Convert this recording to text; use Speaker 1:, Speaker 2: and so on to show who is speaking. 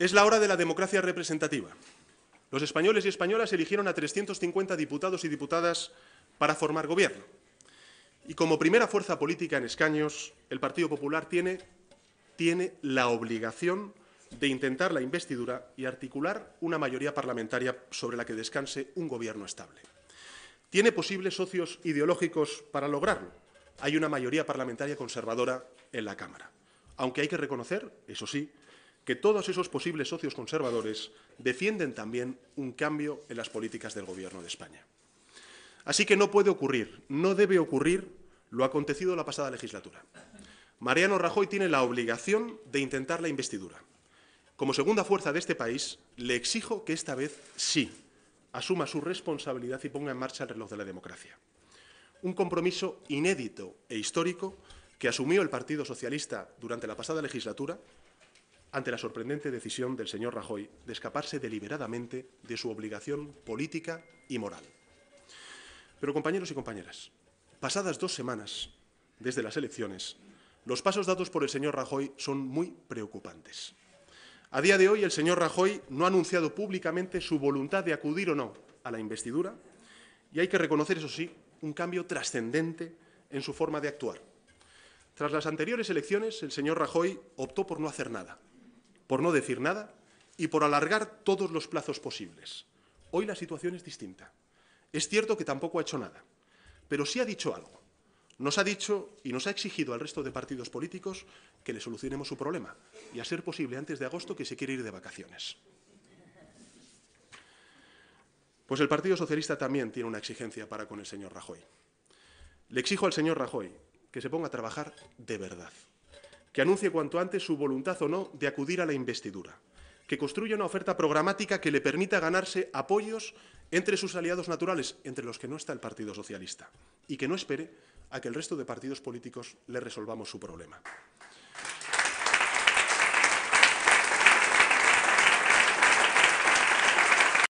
Speaker 1: Es la hora de la democracia representativa. Los españoles y españolas eligieron a 350 diputados y diputadas para formar gobierno. Y como primera fuerza política en escaños, el Partido Popular tiene, tiene la obligación de intentar la investidura y articular una mayoría parlamentaria sobre la que descanse un gobierno estable. Tiene posibles socios ideológicos para lograrlo. Hay una mayoría parlamentaria conservadora en la Cámara. Aunque hay que reconocer, eso sí, que todos esos posibles socios conservadores defienden también un cambio en las políticas del Gobierno de España. Así que no puede ocurrir, no debe ocurrir lo acontecido la pasada legislatura. Mariano Rajoy tiene la obligación de intentar la investidura. Como segunda fuerza de este país, le exijo que esta vez sí asuma su responsabilidad y ponga en marcha el reloj de la democracia. Un compromiso inédito e histórico que asumió el Partido Socialista durante la pasada legislatura ante la sorprendente decisión del señor Rajoy de escaparse deliberadamente de su obligación política y moral. Pero compañeros y compañeras, pasadas dos semanas desde las elecciones, los pasos dados por el señor Rajoy son muy preocupantes. A día de hoy, el señor Rajoy no ha anunciado públicamente su voluntad de acudir o no a la investidura y hay que reconocer, eso sí, un cambio trascendente en su forma de actuar. Tras las anteriores elecciones, el señor Rajoy optó por no hacer nada, por no decir nada, y por alargar todos los plazos posibles. Hoy la situación es distinta. Es cierto que tampoco ha hecho nada, pero sí ha dicho algo. Nos ha dicho y nos ha exigido al resto de partidos políticos que le solucionemos su problema y, a ser posible, antes de agosto, que se quiere ir de vacaciones. Pues el Partido Socialista también tiene una exigencia para con el señor Rajoy. Le exijo al señor Rajoy que se ponga a trabajar de verdad que anuncie cuanto antes su voluntad o no de acudir a la investidura, que construya una oferta programática que le permita ganarse apoyos entre sus aliados naturales, entre los que no está el Partido Socialista, y que no espere a que el resto de partidos políticos le resolvamos su problema.